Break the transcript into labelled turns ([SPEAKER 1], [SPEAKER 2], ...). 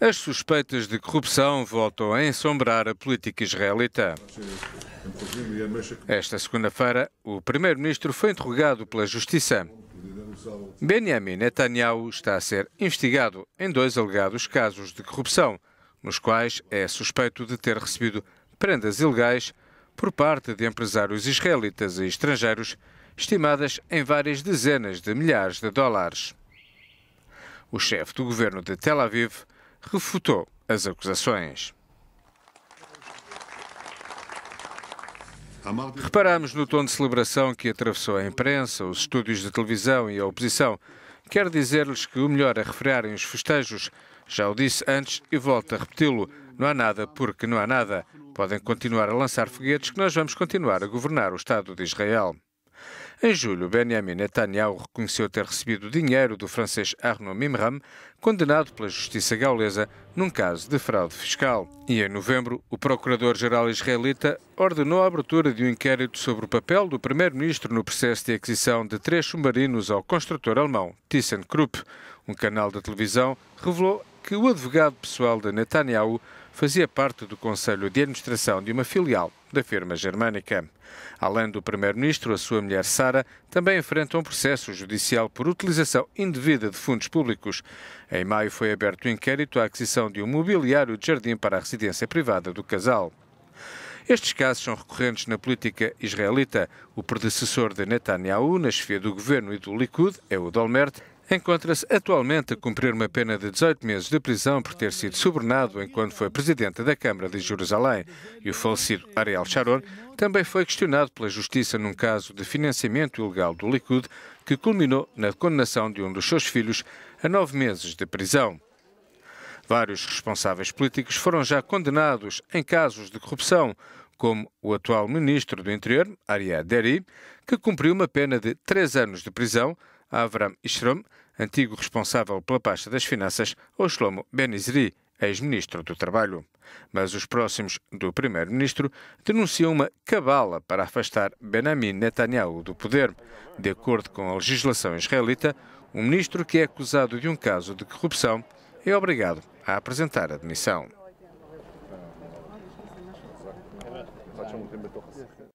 [SPEAKER 1] As suspeitas de corrupção voltam a ensombrar a política israelita. Esta segunda-feira, o primeiro-ministro foi interrogado pela Justiça. Benjamin Netanyahu está a ser investigado em dois alegados casos de corrupção, nos quais é suspeito de ter recebido prendas ilegais por parte de empresários israelitas e estrangeiros, estimadas em várias dezenas de milhares de dólares. O chefe do governo de Tel Aviv refutou as acusações. Reparamos no tom de celebração que atravessou a imprensa, os estúdios de televisão e a oposição. Quero dizer-lhes que o melhor é refrearem os festejos. Já o disse antes e volto a repeti-lo. Não há nada porque não há nada. Podem continuar a lançar foguetes que nós vamos continuar a governar o Estado de Israel. Em julho, Benjamin Netanyahu reconheceu ter recebido dinheiro do francês Arnaud Mimram, condenado pela justiça gaulesa num caso de fraude fiscal. E em novembro, o procurador-geral israelita ordenou a abertura de um inquérito sobre o papel do primeiro-ministro no processo de aquisição de três submarinos ao construtor alemão ThyssenKrupp. Um canal de televisão revelou que o advogado pessoal de Netanyahu fazia parte do Conselho de Administração de uma filial da firma germânica. Além do primeiro-ministro, a sua mulher Sara também enfrenta um processo judicial por utilização indevida de fundos públicos. Em maio foi aberto o um inquérito à aquisição de um mobiliário de jardim para a residência privada do casal. Estes casos são recorrentes na política israelita. O predecessor de Netanyahu, na chefia do governo e do Likud, é o Olmert, encontra-se atualmente a cumprir uma pena de 18 meses de prisão por ter sido subornado enquanto foi presidente da Câmara de Jerusalém. E o falecido Ariel Sharon também foi questionado pela Justiça num caso de financiamento ilegal do Likud, que culminou na condenação de um dos seus filhos a nove meses de prisão. Vários responsáveis políticos foram já condenados em casos de corrupção, como o atual ministro do Interior, Ariel Deri, que cumpriu uma pena de três anos de prisão Avram Ishrom, antigo responsável pela pasta das finanças, ou Shlomo Benizri, ex-ministro do Trabalho. Mas os próximos do primeiro-ministro denunciam uma cabala para afastar Benjamin Netanyahu do poder. De acordo com a legislação israelita, um ministro que é acusado de um caso de corrupção é obrigado a apresentar a demissão.